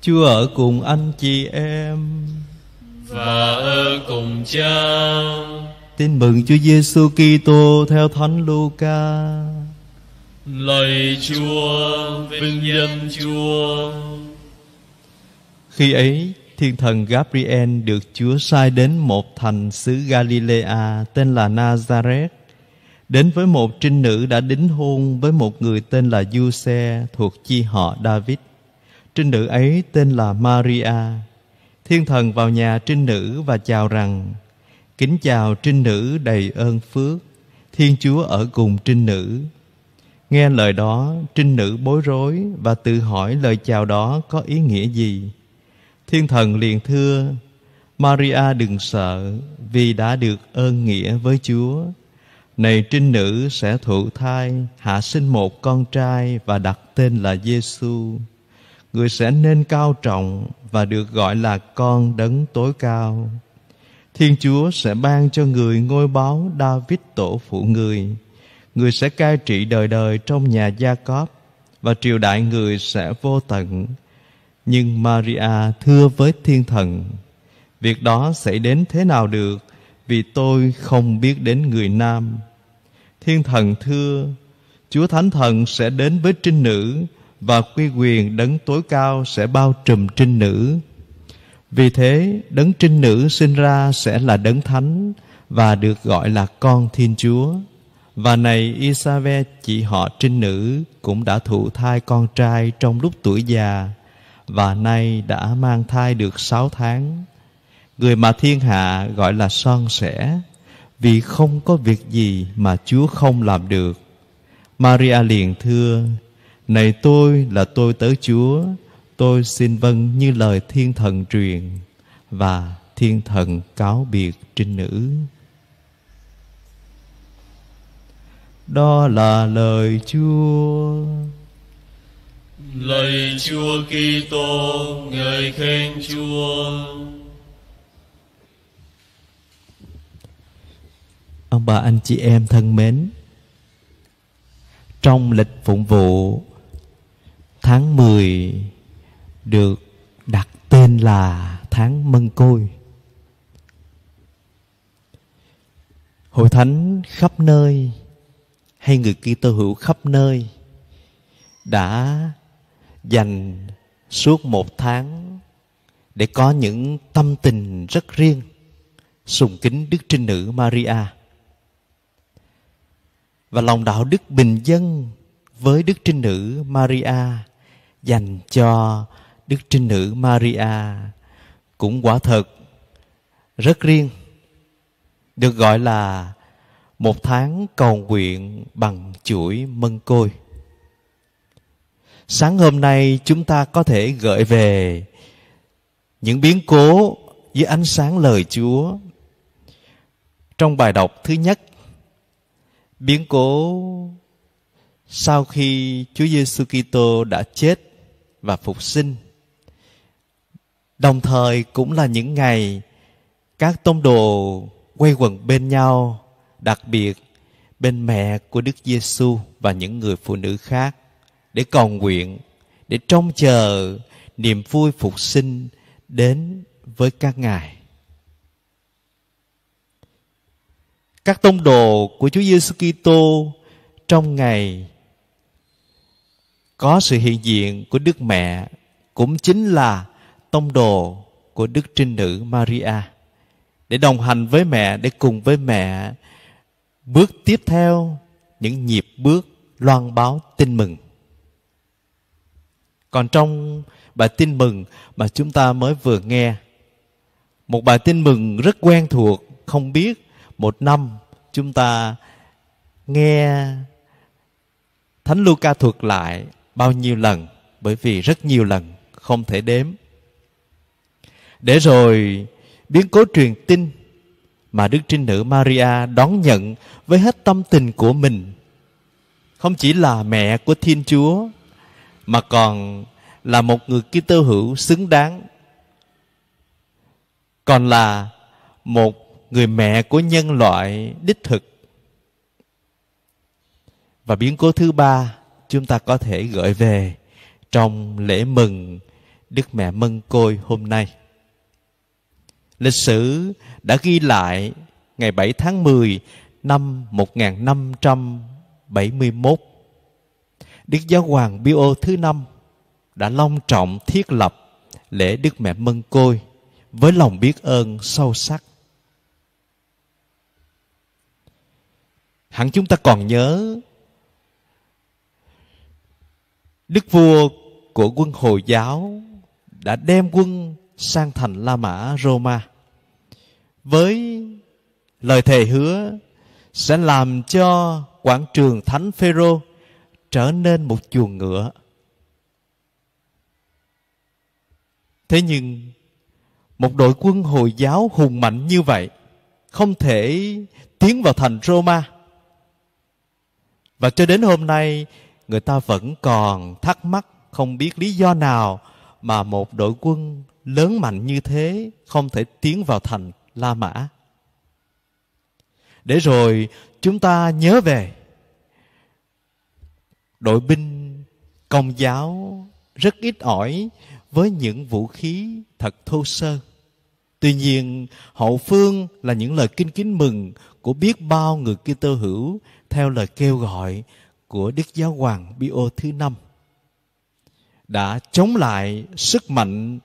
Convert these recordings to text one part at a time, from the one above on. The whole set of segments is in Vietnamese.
chưa ở cùng anh chị em Và ở cùng cha Tin mừng Chúa Giêsu Kitô theo Thánh Luca. Lời Chúa, vinh danh Chúa. Khi ấy, thiên thần Gabriel được Chúa sai đến một thành xứ Galilea tên là Nazareth, đến với một trinh nữ đã đính hôn với một người tên là Giuse thuộc chi họ David Trinh nữ ấy tên là Maria. Thiên thần vào nhà trinh nữ và chào rằng: Kính chào trinh nữ đầy ơn phước, Thiên Chúa ở cùng trinh nữ. Nghe lời đó, trinh nữ bối rối và tự hỏi lời chào đó có ý nghĩa gì. Thiên thần liền thưa: Maria đừng sợ, vì đã được ơn nghĩa với Chúa. Này trinh nữ sẽ thụ thai, hạ sinh một con trai và đặt tên là Giêsu người sẽ nên cao trọng và được gọi là con đấng tối cao thiên chúa sẽ ban cho người ngôi báo david tổ phụ người người sẽ cai trị đời đời trong nhà gia cóp và triều đại người sẽ vô tận nhưng maria thưa với thiên thần việc đó xảy đến thế nào được vì tôi không biết đến người nam thiên thần thưa chúa thánh thần sẽ đến với trinh nữ và quy quyền đấng tối cao sẽ bao trùm trinh nữ. Vì thế, đấng trinh nữ sinh ra sẽ là đấng thánh và được gọi là con Thiên Chúa. Và này Isave chị họ trinh nữ cũng đã thụ thai con trai trong lúc tuổi già và nay đã mang thai được sáu tháng. Người mà thiên hạ gọi là son sẻ vì không có việc gì mà Chúa không làm được. Maria liền thưa này tôi là tôi tới Chúa, tôi xin vâng như lời thiên thần truyền và thiên thần cáo biệt trinh nữ. Đó là lời Chúa. Lời Chúa Kitô, ngợi khen Chúa. Ông bà anh chị em thân mến, trong lịch phụng vụ tháng 10 được đặt tên là tháng Mân Côi. Hội thánh khắp nơi hay người Kitô hữu khắp nơi đã dành suốt một tháng để có những tâm tình rất riêng sùng kính Đức Trinh Nữ Maria và lòng đạo đức bình dân với Đức Trinh Nữ Maria dành cho Đức Trinh Nữ Maria cũng quả thật rất riêng được gọi là một tháng cầu nguyện bằng chuỗi mân côi. Sáng hôm nay chúng ta có thể gợi về những biến cố dưới ánh sáng lời Chúa. Trong bài đọc thứ nhất, biến cố sau khi Chúa Giêsu Kitô đã chết và phục sinh đồng thời cũng là những ngày các tông đồ quay quần bên nhau đặc biệt bên mẹ của đức giêsu và những người phụ nữ khác để cầu nguyện để trông chờ niềm vui phục sinh đến với các ngài các tông đồ của Chúa Giêsu Kitô trong ngày có sự hiện diện của Đức Mẹ cũng chính là tông đồ của Đức Trinh Nữ Maria để đồng hành với mẹ, để cùng với mẹ bước tiếp theo những nhịp bước loan báo tin mừng. Còn trong bài tin mừng mà chúng ta mới vừa nghe, một bài tin mừng rất quen thuộc, không biết một năm chúng ta nghe Thánh Luca thuật lại bao nhiêu lần bởi vì rất nhiều lần không thể đếm để rồi biến cố truyền tin mà đức trinh nữ maria đón nhận với hết tâm tình của mình không chỉ là mẹ của thiên chúa mà còn là một người kitô hữu xứng đáng còn là một người mẹ của nhân loại đích thực và biến cố thứ ba chúng ta có thể gửi về trong lễ mừng Đức Mẹ Mân Côi hôm nay. Lịch sử đã ghi lại ngày 7 tháng 10 năm 1571. Đức Giáo hoàng bio thứ năm đã long trọng thiết lập lễ Đức Mẹ Mân Côi với lòng biết ơn sâu sắc. Hẳn chúng ta còn nhớ Đức vua của quân Hồi giáo đã đem quân sang thành La Mã Roma với lời thề hứa sẽ làm cho quảng trường Thánh Phêrô trở nên một chuồng ngựa. Thế nhưng một đội quân Hồi giáo hùng mạnh như vậy không thể tiến vào thành Roma. Và cho đến hôm nay người ta vẫn còn thắc mắc không biết lý do nào mà một đội quân lớn mạnh như thế không thể tiến vào thành La Mã. Để rồi chúng ta nhớ về đội binh công giáo rất ít ỏi với những vũ khí thật thô sơ. Tuy nhiên, hậu phương là những lời kinh kính mừng của biết bao người Kitô hữu theo lời kêu gọi của Đức Giáo Hoàng Pio thứ năm đã chống lại sức mạnh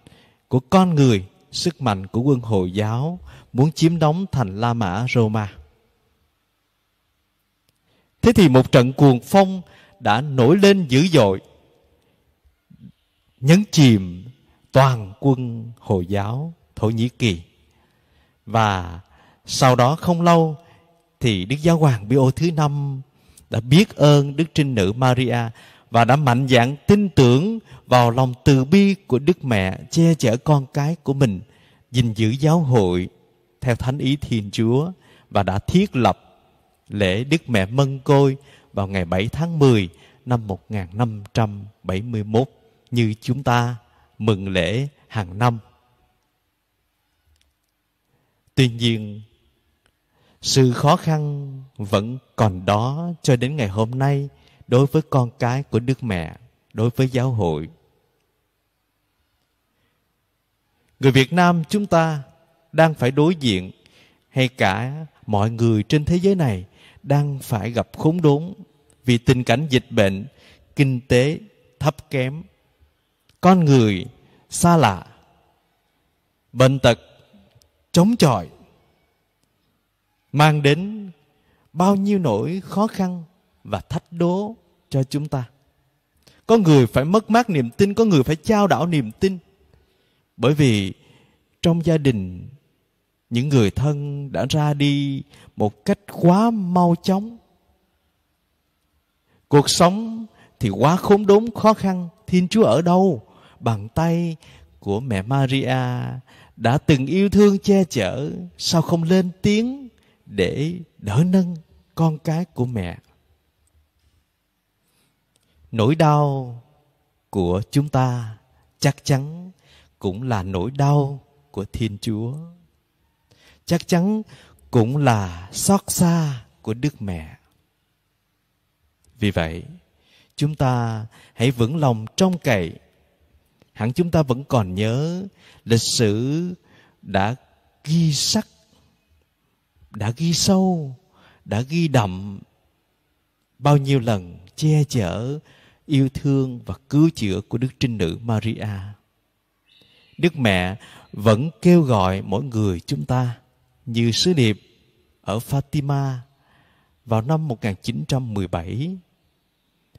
của con người, sức mạnh của quân Hồi giáo muốn chiếm đóng thành La Mã Roma. Thế thì một trận cuồng phong đã nổi lên dữ dội, nhấn chìm toàn quân Hồi giáo Thổ Nhĩ Kỳ. Và sau đó không lâu thì Đức Giáo Hoàng Pio thứ năm đã biết ơn Đức Trinh Nữ Maria và đã mạnh dạn tin tưởng vào lòng từ bi của Đức Mẹ che chở con cái của mình, gìn giữ giáo hội theo thánh ý Thiên Chúa và đã thiết lập lễ Đức Mẹ Mân Côi vào ngày 7 tháng 10 năm 1571 như chúng ta mừng lễ hàng năm. Tuy nhiên, sự khó khăn vẫn còn đó cho đến ngày hôm nay đối với con cái của đức mẹ đối với giáo hội người việt nam chúng ta đang phải đối diện hay cả mọi người trên thế giới này đang phải gặp khốn đốn vì tình cảnh dịch bệnh kinh tế thấp kém con người xa lạ bệnh tật chống chọi mang đến bao nhiêu nỗi khó khăn và thách đố cho chúng ta có người phải mất mát niềm tin có người phải trao đảo niềm tin bởi vì trong gia đình những người thân đã ra đi một cách quá mau chóng cuộc sống thì quá khốn đốn khó khăn thiên chúa ở đâu bàn tay của mẹ maria đã từng yêu thương che chở sao không lên tiếng để đỡ nâng con cái của mẹ nỗi đau của chúng ta chắc chắn cũng là nỗi đau của thiên chúa chắc chắn cũng là xót xa của đức mẹ vì vậy chúng ta hãy vững lòng trong cậy hẳn chúng ta vẫn còn nhớ lịch sử đã ghi sắc đã ghi sâu đã ghi đậm bao nhiêu lần che chở yêu thương và cứu chữa của đức trinh nữ maria đức mẹ vẫn kêu gọi mỗi người chúng ta như sứ điệp ở Fatima vào năm 1917.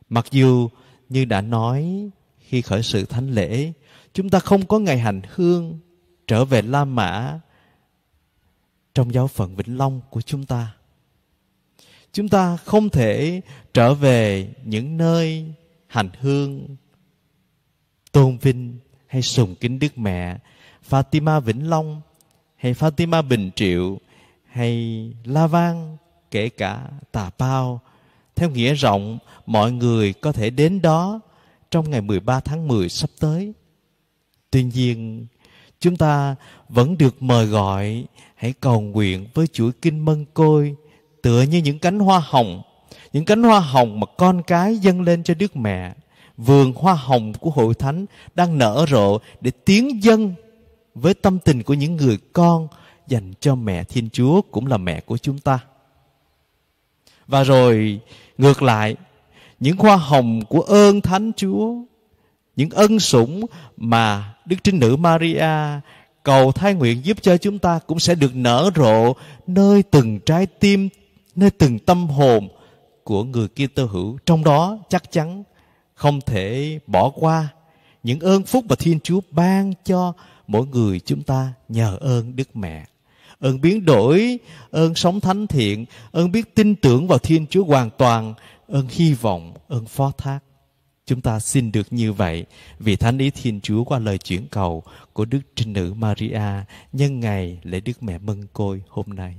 Mặc dù như đã nói khi khởi sự thánh lễ, chúng ta không có ngày hành hương trở về La Mã trong giáo phận Vĩnh Long của chúng ta. Chúng ta không thể trở về những nơi hành hương tôn vinh hay sùng kính Đức Mẹ Fatima Vĩnh Long hay Fatima Bình Triệu hay La Vang kể cả Tà Pao theo nghĩa rộng mọi người có thể đến đó trong ngày 13 tháng 10 sắp tới. Tuy nhiên, chúng ta vẫn được mời gọi hãy cầu nguyện với chuỗi kinh mân côi tựa như những cánh hoa hồng những cánh hoa hồng mà con cái dâng lên cho đức mẹ vườn hoa hồng của hội thánh đang nở rộ để tiến dân với tâm tình của những người con dành cho mẹ thiên chúa cũng là mẹ của chúng ta và rồi ngược lại những hoa hồng của ơn thánh chúa những ân sủng mà đức trinh nữ maria cầu thai nguyện giúp cho chúng ta cũng sẽ được nở rộ nơi từng trái tim, nơi từng tâm hồn của người kia tơ hữu. Trong đó chắc chắn không thể bỏ qua những ơn phúc mà Thiên Chúa ban cho mỗi người chúng ta nhờ ơn Đức Mẹ. Ơn biến đổi, ơn sống thánh thiện, ơn biết tin tưởng vào Thiên Chúa hoàn toàn, ơn hy vọng, ơn phó thác. Chúng ta xin được như vậy vì Thánh Ý Thiên Chúa qua lời chuyển cầu của Đức Trinh Nữ Maria nhân ngày lễ Đức Mẹ Mân Côi hôm nay.